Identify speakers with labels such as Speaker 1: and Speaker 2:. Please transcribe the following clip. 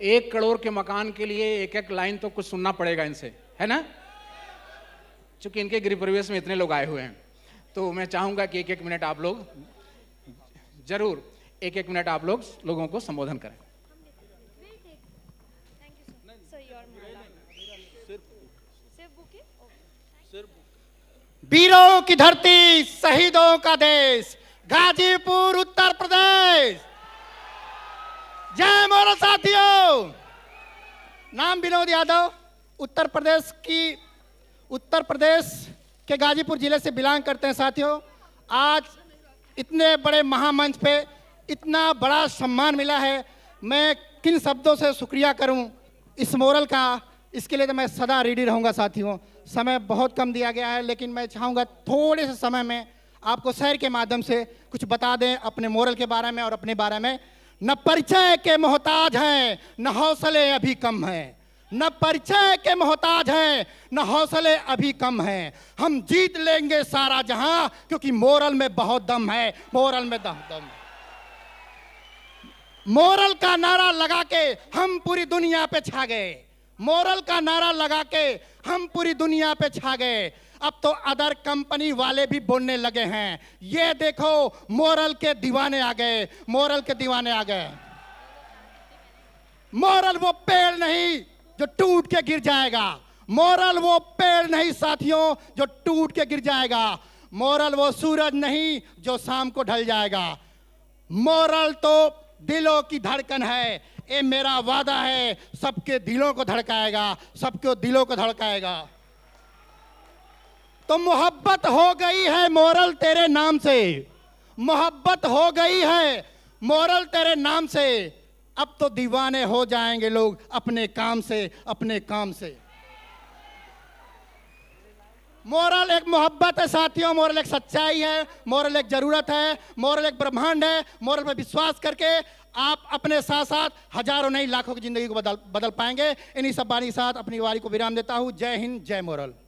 Speaker 1: एक करोड़ के मकान के लिए एक एक लाइन तो कुछ सुनना पड़ेगा इनसे है ना चूंकि इनके गृह प्रवेश में इतने लोग आए हुए हैं तो मैं चाहूंगा कि एक एक मिनट आप लोग जरूर एक एक मिनट आप लोग लोगों को संबोधन करें
Speaker 2: वीरों की धरती शहीदों का देश गाजीपुर उत्तर प्रदेश मोरो साथियों नाम विनोद यादव उत्तर प्रदेश की उत्तर प्रदेश के गाजीपुर ज़िले से बिलोंग करते हैं साथियों आज इतने बड़े महामंच पे इतना बड़ा सम्मान मिला है मैं किन शब्दों से शुक्रिया करूं इस मोरल का इसके लिए तो मैं सदा रेडी रहूंगा साथियों समय बहुत कम दिया गया है लेकिन मैं चाहूंगा थोड़े से समय में आपको शहर के माध्यम से कुछ बता दें अपने मोरल के बारे में और अपने बारे में न परिचय के मोहताज हैं न हौसले अभी कम हैं न परिचय के मोहताज हैं न हौसले अभी कम हैं हम जीत लेंगे सारा जहां क्योंकि मोरल में बहुत दम है मोरल में दम दम है मोरल का नारा लगा के हम पूरी दुनिया पे छा गए मोरल का नारा लगा के हम पूरी दुनिया पे छा गए अब तो अदर कंपनी वाले भी बोलने लगे हैं ये देखो मोरल के दीवाने आ गए मोरल के दीवाने आ गए मोरल वो पेड़ नहीं जो टूट के गिर जाएगा मोरल वो पेड़ नहीं साथियों जो टूट के गिर जाएगा मोरल वो सूरज नहीं जो शाम को ढल जाएगा मोरल तो दिलों की धड़कन है ये मेरा वादा है सबके दिलों को धड़काएगा सबके दिलों को धड़काएगा तो मोहब्बत हो गई है मोरल तेरे नाम से मोहब्बत हो गई है मोरल तेरे नाम से अब तो दीवाने हो जाएंगे लोग अपने काम से अपने काम से मोरल एक मोहब्बत है साथियों मोरल एक सच्चाई है मोरल एक जरूरत है मोरल एक ब्रह्मांड है मोरल पर विश्वास करके आप अपने साथ साथ हजारों नहीं लाखों की जिंदगी को बदल बदल पाएंगे इन्हीं सब बारी साथ अपनी वारी को विराम देता हूँ जय हिंद जय मोरल